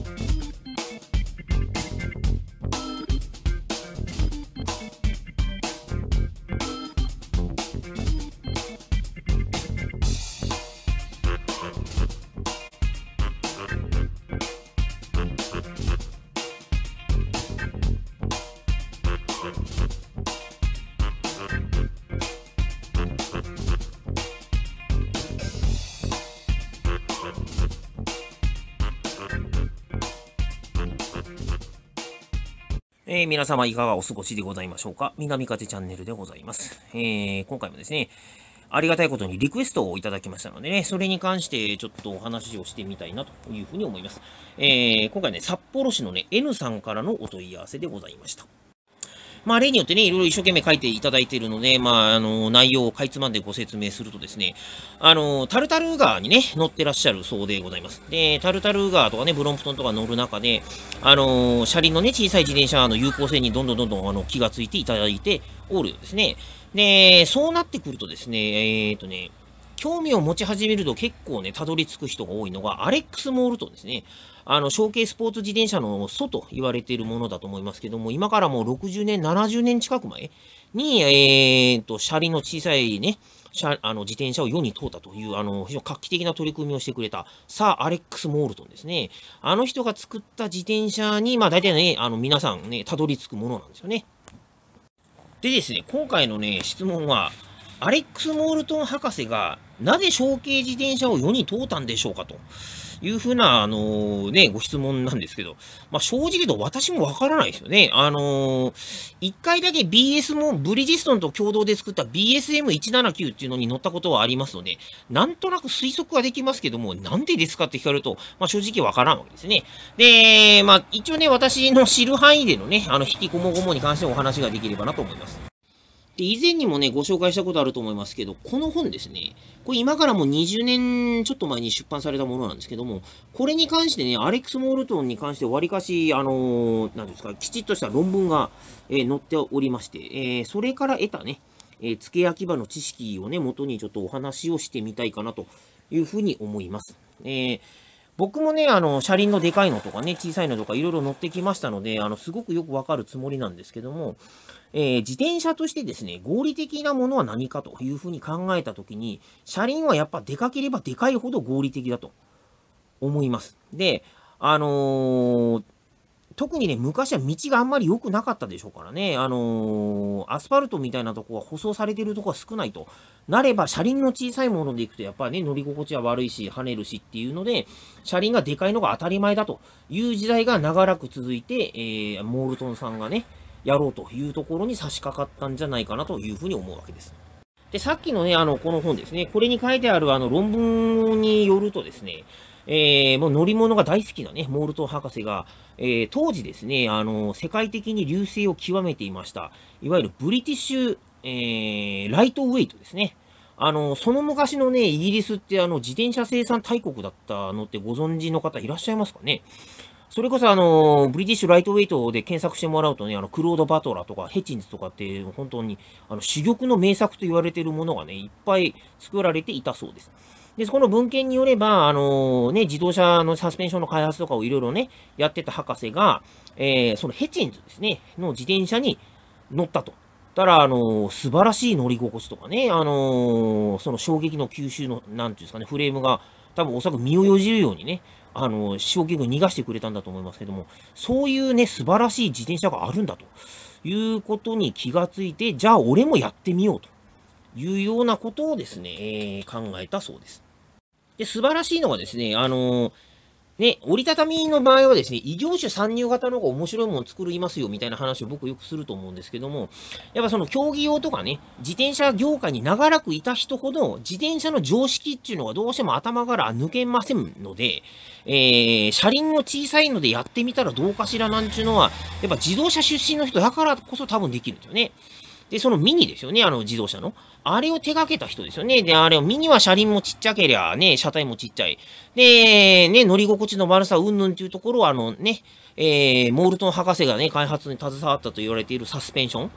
Bye. えー、皆様いかがお過ごしでございましょうか南風チャンネルでございます。えー、今回もですね、ありがたいことにリクエストをいただきましたのでね、それに関してちょっとお話をしてみたいなというふうに思います。えー、今回ね、札幌市のね、N さんからのお問い合わせでございました。まあ、例によってね、いろいろ一生懸命書いていただいているので、まあ、あの、内容をかいつまんでご説明するとですね、あの、タルタル川にね、乗ってらっしゃるそうでございます。で、タルタル川とかね、ブロンプトンとか乗る中で、あの、車輪のね、小さい自転車の有効性にどんどんどんどんあの気がついていただいておるようですね。で、そうなってくるとですね、えー、っとね、興味を持ち始めると結構ね、たどり着く人が多いのが、アレックス・モールトンですね。あの、象形スポーツ自転車の祖と言われているものだと思いますけども、今からもう60年、70年近く前に、えー、と、車輪の小さいね、車あの自転車を世に通ったという、あの、非常に画期的な取り組みをしてくれた、サー・アレックス・モールトンですね。あの人が作った自転車に、まあ大体ね、あの、皆さんね、たどり着くものなんですよね。でですね、今回のね、質問は、アレックス・モールトン博士がなぜ小径自転車を世に問うたんでしょうかというふうな、あのー、ね、ご質問なんですけど、まあ、正直言うと私もわからないですよね。あのー、一回だけ BS もブリヂストンと共同で作った BSM179 っていうのに乗ったことはありますので、なんとなく推測はできますけども、なんでですかって聞かれると、まあ、正直わからんわけですね。で、まあ、一応ね、私の知る範囲でのね、あの、引きこもごもに関してお話ができればなと思います。で、以前にもね、ご紹介したことあると思いますけど、この本ですね、これ今からもう20年ちょっと前に出版されたものなんですけども、これに関してね、アレックス・モールトンに関してわりかし、あのー、なんですか、きちっとした論文が、えー、載っておりまして、えー、それから得たね、え付け焼き場の知識をね、元にちょっとお話をしてみたいかなというふうに思います。えー僕もね、あの、車輪のでかいのとかね、小さいのとかいろいろ乗ってきましたので、あの、すごくよくわかるつもりなんですけども、えー、自転車としてですね、合理的なものは何かというふうに考えたときに、車輪はやっぱでかければでかいほど合理的だと思います。で、あのー、特にね、昔は道があんまり良くなかったでしょうからね、あのー、アスファルトみたいなとこは舗装されてるとこは少ないと。なれば、車輪の小さいもので行くと、やっぱりね、乗り心地は悪いし、跳ねるしっていうので、車輪がでかいのが当たり前だという時代が長らく続いて、えー、モールトンさんがね、やろうというところに差し掛かったんじゃないかなというふうに思うわけです。で、さっきのね、あの、この本ですね、これに書いてあるあの論文によるとですね、えー、もう乗り物が大好きなね、モールトン博士が、えー、当時ですね、あの、世界的に流星を極めていました。いわゆるブリティッシュ、えー、ライトウェイトですね。あの、その昔のね、イギリスってあの、自転車生産大国だったのってご存知の方いらっしゃいますかねそれこそあの、ブリティッシュライトウェイトで検索してもらうとね、あの、クロード・バトラーとかヘチンズとかっていう、本当に、あの、珠玉の名作と言われているものがね、いっぱい作られていたそうです。で、そこの文献によれば、あのー、ね、自動車のサスペンションの開発とかをいろいろね、やってた博士が、えー、そのヘチンズですね、の自転車に乗ったと。たら、あのー、素晴らしい乗り心地とかね、あのー、その衝撃の吸収の、なんていうんですかね、フレームが、多分おそらく身をよじるようにね、あの衝撃を逃がしてくれたんだと思いますけども、そういうね、素晴らしい自転車があるんだということに気がついて、じゃあ俺もやってみようというようなことをですね、えー、考えたそうです。で、素晴らしいのはですね、あのー、ね、折りたたみの場合はですね、異業種参入型の方が面白いものを作りますよみたいな話を僕よくすると思うんですけども、やっぱその競技用とかね、自転車業界に長らくいた人ほど、自転車の常識っていうのがどうしても頭から抜けませんので、えー、車輪の小さいのでやってみたらどうかしらなんちゅうのは、やっぱ自動車出身の人だからこそ多分できるんですよね。で、そのミニですよね、あの自動車の。あれを手掛けた人ですよね。で、あれをミニは車輪もちっちゃけりゃ、ね、車体もちっちゃい。で、ね、乗り心地の悪さ、うんぬんっていうところは、あのね、えー、モールトン博士がね、開発に携わったと言われているサスペンション。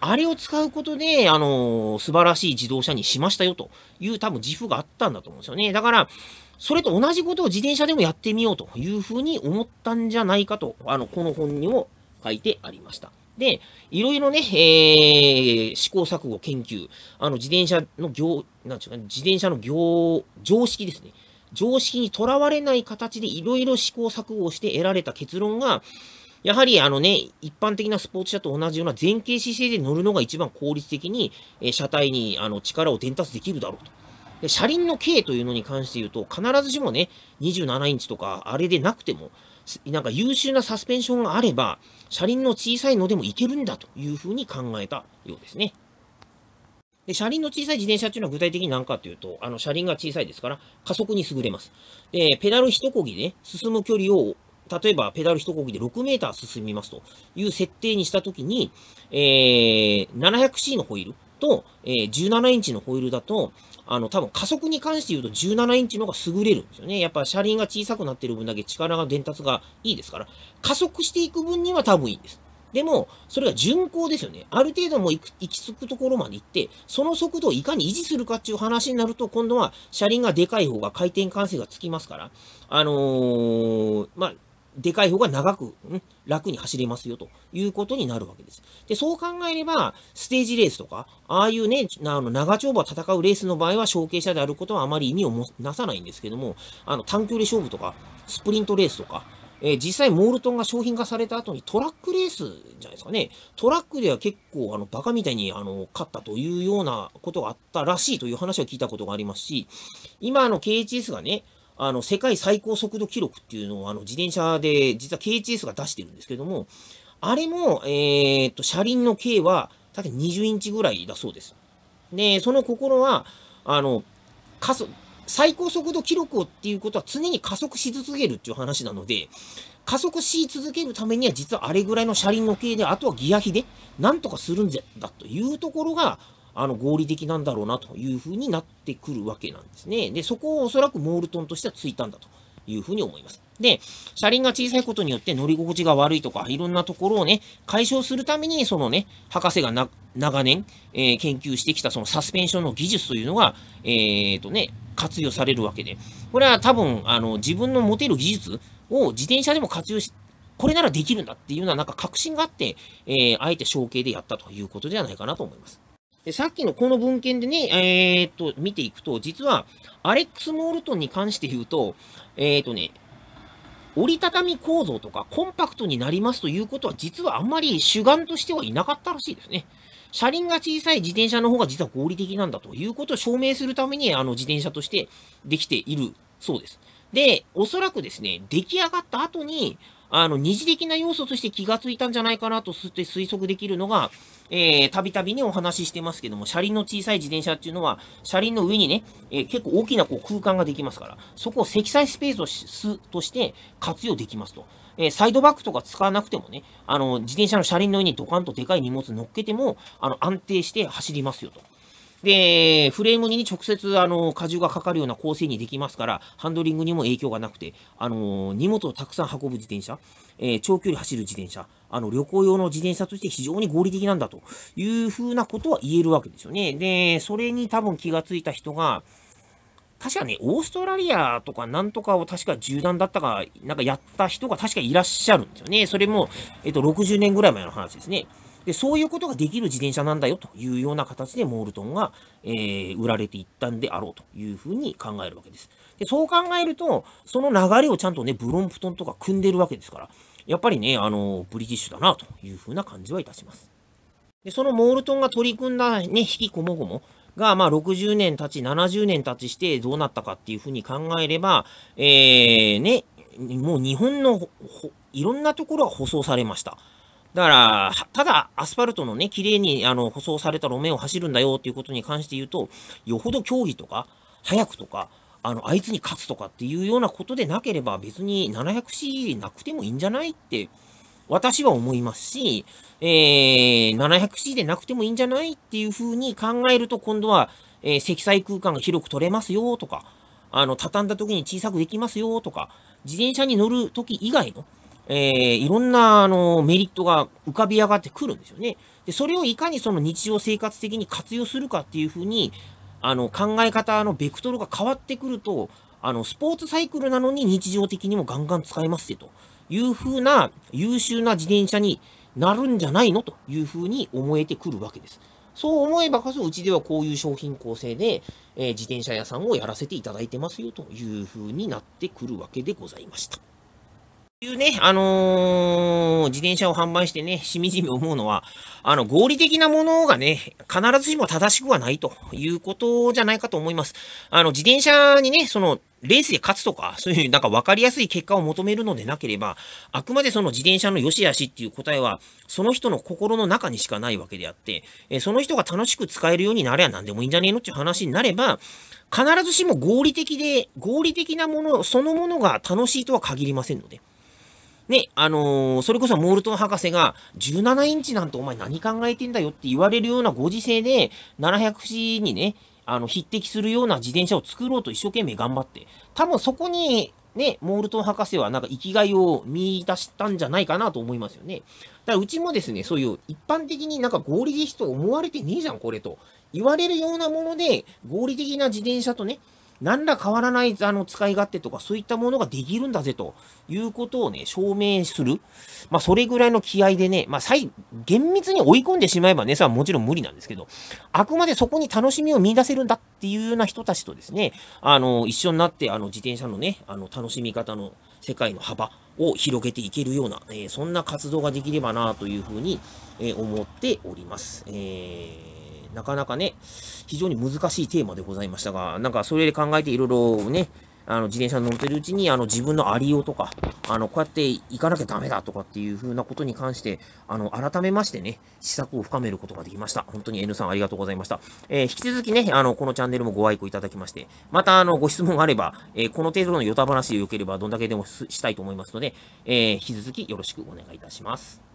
あれを使うことで、あのー、素晴らしい自動車にしましたよという多分自負があったんだと思うんですよね。だから、それと同じことを自転車でもやってみようというふうに思ったんじゃないかと、あの、この本にも書いてありました。で、いろいろね、えー、試行錯誤、研究、あの、自転車の行、なんちゅうか、自転車の行、常識ですね。常識にとらわれない形でいろいろ試行錯誤して得られた結論が、やはりあのね、一般的なスポーツ車と同じような前傾姿勢で乗るのが一番効率的に、えー、車体にあの力を伝達できるだろうと。で車輪の径というのに関して言うと、必ずしもね、27インチとか、あれでなくても、なんか優秀なサスペンションがあれば、車輪の小さいのでもいけるんだというふうに考えたようですね。で、車輪の小さい自転車っていうのは具体的に何かっていうと、あの、車輪が小さいですから、加速に優れます。で、ペダル一こぎで進む距離を、例えばペダル一こぎで6メーター進みますという設定にしたときに、えー、700C のホイールと、えー、17インチのホイールだと、あの、多分加速に関して言うと17インチの方が優れるんですよね。やっぱ車輪が小さくなってる分だけ力が伝達がいいですから、加速していく分には多分いいんです。でも、それが巡航ですよね。ある程度も行き着くところまで行って、その速度をいかに維持するかっていう話になると、今度は車輪がでかい方が回転関数がつきますから、あのー、まあ、でかい方が長く、ん楽に走れますよということになるわけです。で、そう考えれば、ステージレースとか、ああいうね、あの長丁場を戦うレースの場合は、承継者であることはあまり意味をもなさないんですけども、あの短距離勝負とか、スプリントレースとか、えー、実際モールトンが商品化された後にトラックレースじゃないですかね。トラックでは結構あのバカみたいにあの勝ったというようなことがあったらしいという話は聞いたことがありますし、今あの KHS がね、あの、世界最高速度記録っていうのを、あの、自転車で、実は KHS が出してるんですけども、あれも、えー、っと、車輪の径は、たぶん20インチぐらいだそうです。で、その心は、あの、加速、最高速度記録をっていうことは常に加速し続けるっていう話なので、加速し続けるためには実はあれぐらいの車輪の径で、あとはギア比で、なんとかするんだというところが、あの合理的なんだろうなというふうになってくるわけなんですね。で、そこをおそらくモールトンとしてはついたんだというふうに思います。で、車輪が小さいことによって乗り心地が悪いとか、いろんなところをね、解消するために、そのね、博士がな長年、えー、研究してきたそのサスペンションの技術というのが、えー、とね、活用されるわけで、これは多分、あの、自分の持てる技術を自転車でも活用し、これならできるんだっていうのは、な、んか確信があって、えー、あえて承継でやったということではないかなと思います。で、さっきのこの文献でね、えー、っと、見ていくと、実は、アレックス・モールトンに関して言うと、えー、っとね、折りたたみ構造とかコンパクトになりますということは、実はあんまり主眼としてはいなかったらしいですね。車輪が小さい自転車の方が実は合理的なんだということを証明するために、あの、自転車としてできているそうです。で、おそらくですね、出来上がった後に、あの、二次的な要素として気がついたんじゃないかなとすって推測できるのが、えー、たびたびね、お話ししてますけども、車輪の小さい自転車っていうのは、車輪の上にね、えー、結構大きなこう空間ができますから、そこを積載スペースをすとして活用できますと。えー、サイドバックとか使わなくてもね、あの、自転車の車輪の上にドカンとでかい荷物乗っけても、あの、安定して走りますよと。で、フレームに、直接、あの、荷重がかかるような構成にできますから、ハンドリングにも影響がなくて、あの、荷物をたくさん運ぶ自転車、えー、長距離走る自転車、あの、旅行用の自転車として非常に合理的なんだというふうなことは言えるわけですよね。で、それに多分気がついた人が、確かね、オーストラリアとかなんとかを確か銃弾だったか、なんかやった人が確かいらっしゃるんですよね。それも、えっと、60年ぐらい前の話ですね。で、そういうことができる自転車なんだよというような形でモールトンが、えー、売られていったんであろうというふうに考えるわけです。で、そう考えると、その流れをちゃんとね、ブロンプトンとか組んでるわけですから、やっぱりね、あの、ブリティッシュだなというふうな感じはいたします。で、そのモールトンが取り組んだね、引きこもごもが、まあ、60年経ち、70年経ちしてどうなったかっていうふうに考えれば、えー、ね、もう日本のいろんなところは舗装されました。だから、ただアスファルトのね、綺麗にあの舗装された路面を走るんだよっていうことに関して言うと、よほど競技とか、早くとか、あの、あいつに勝つとかっていうようなことでなければ別に 700C なくてもいいんじゃないって私は思いますし、えー、700C でなくてもいいんじゃないっていうふうに考えると今度は、えー、積載空間が広く取れますよとか、あの、畳んだ時に小さくできますよとか、自転車に乗る時以外の、えー、いろんな、あの、メリットが浮かび上がってくるんですよね。で、それをいかにその日常生活的に活用するかっていうふうに、あの、考え方のベクトルが変わってくると、あの、スポーツサイクルなのに日常的にもガンガン使えますよというふうな優秀な自転車になるんじゃないのというふうに思えてくるわけです。そう思えばこそ、うちではこういう商品構成で、えー、自転車屋さんをやらせていただいてますよというふうになってくるわけでございました。いうね、あのー、自転車を販売してね、しみじみ思うのは、あの、合理的なものがね、必ずしも正しくはないということじゃないかと思います。あの、自転車にね、その、レースで勝つとか、そういうなんか分かりやすい結果を求めるのでなければ、あくまでその自転車の良し悪しっていう答えは、その人の心の中にしかないわけであって、えその人が楽しく使えるようになれば何でもいいんじゃねえのっていう話になれば、必ずしも合理的で、合理的なものそのものが楽しいとは限りませんので。ね、あのー、それこそモールトン博士が、17インチなんてお前何考えてんだよって言われるようなご時世で、700C にね、あの、匹敵するような自転車を作ろうと一生懸命頑張って、多分そこに、ね、モールトン博士はなんか生きがいを見出したんじゃないかなと思いますよね。だからうちもですね、そういう一般的になんか合理的と思われてねえじゃん、これと。言われるようなもので、合理的な自転車とね、何ら変わらないあの使い勝手とかそういったものができるんだぜということをね、証明する。まあ、それぐらいの気合でね、まあ、最、厳密に追い込んでしまえばね、さ、もちろん無理なんですけど、あくまでそこに楽しみを見出せるんだっていうような人たちとですね、あの、一緒になって、あの、自転車のね、あの、楽しみ方の世界の幅を広げていけるような、えー、そんな活動ができればなというふうに、えー、思っております。えーなかなかね、非常に難しいテーマでございましたが、なんかそれで考えていろいろね、あの自転車に乗ってるうちにあの自分のありようとか、あのこうやって行かなきゃダメだとかっていう風なことに関して、あの改めましてね、施策を深めることができました。本当に N さんありがとうございました。えー、引き続きね、あのこのチャンネルもご愛顧いただきまして、またあのご質問があれば、えー、この程度のヨタ話でよければどんだけでもしたいと思いますので、えー、引き続きよろしくお願いいたします。